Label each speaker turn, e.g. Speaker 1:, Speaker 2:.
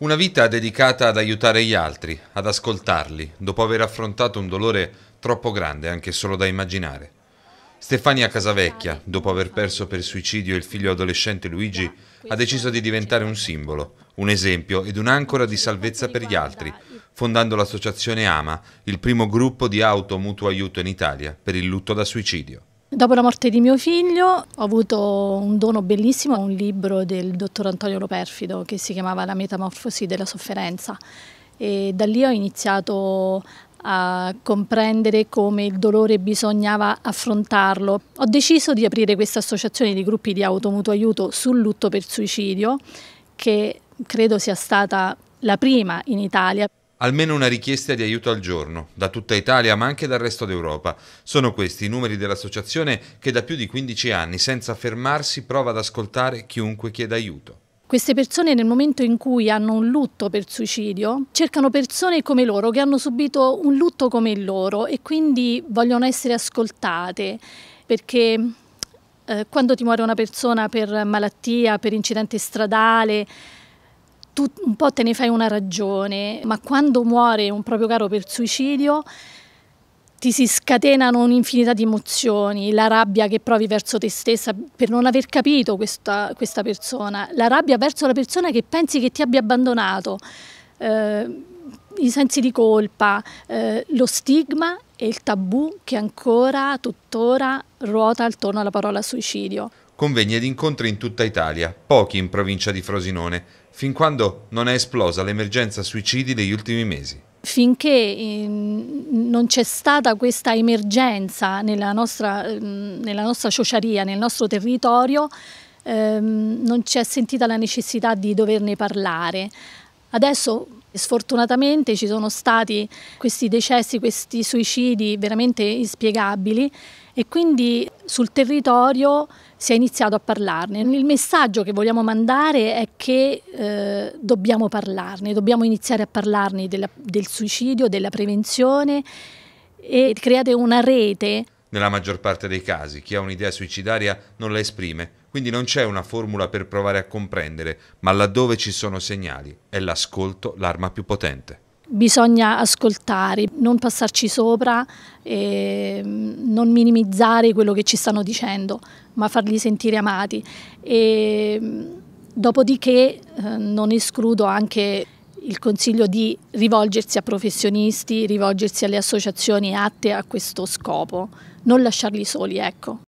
Speaker 1: Una vita dedicata ad aiutare gli altri, ad ascoltarli, dopo aver affrontato un dolore troppo grande anche solo da immaginare. Stefania Casavecchia, dopo aver perso per suicidio il figlio adolescente Luigi, ha deciso di diventare un simbolo, un esempio ed un'ancora di salvezza per gli altri, fondando l'associazione AMA, il primo gruppo di auto mutuo aiuto in Italia per il lutto da suicidio.
Speaker 2: Dopo la morte di mio figlio ho avuto un dono bellissimo, un libro del dottor Antonio Loperfido che si chiamava La metamorfosi della sofferenza e da lì ho iniziato a comprendere come il dolore bisognava affrontarlo. Ho deciso di aprire questa associazione di gruppi di automuto aiuto sul lutto per suicidio che credo sia stata la prima in Italia.
Speaker 1: Almeno una richiesta di aiuto al giorno, da tutta Italia ma anche dal resto d'Europa. Sono questi i numeri dell'associazione che da più di 15 anni, senza fermarsi, prova ad ascoltare chiunque chieda aiuto.
Speaker 2: Queste persone nel momento in cui hanno un lutto per suicidio cercano persone come loro che hanno subito un lutto come il loro e quindi vogliono essere ascoltate perché eh, quando ti muore una persona per malattia, per incidente stradale, tu un po' te ne fai una ragione, ma quando muore un proprio caro per suicidio ti si scatenano un'infinità di emozioni, la rabbia che provi verso te stessa per non aver capito questa, questa persona, la rabbia verso la persona che pensi che ti abbia abbandonato, eh, i sensi di colpa, eh, lo stigma e il tabù che ancora tuttora ruota attorno alla parola suicidio
Speaker 1: convegni ed incontri in tutta Italia, pochi in provincia di Frosinone, fin quando non è esplosa l'emergenza suicidi degli ultimi mesi.
Speaker 2: Finché ehm, non c'è stata questa emergenza nella nostra, ehm, nella nostra sociaria, nel nostro territorio, ehm, non c'è sentita la necessità di doverne parlare. Adesso Sfortunatamente ci sono stati questi decessi, questi suicidi veramente inspiegabili e quindi sul territorio si è iniziato a parlarne. Il messaggio che vogliamo mandare è che eh, dobbiamo parlarne, dobbiamo iniziare a parlarne della, del suicidio, della prevenzione e create una rete
Speaker 1: nella maggior parte dei casi chi ha un'idea suicidaria non la esprime, quindi non c'è una formula per provare a comprendere, ma laddove ci sono segnali è l'ascolto l'arma più potente.
Speaker 2: Bisogna ascoltare, non passarci sopra, mm, non minimizzare quello che ci stanno dicendo, ma farli sentire amati. E, mm, dopodiché eh, non escludo anche il consiglio di rivolgersi a professionisti, rivolgersi alle associazioni atte a questo scopo, non lasciarli soli, ecco.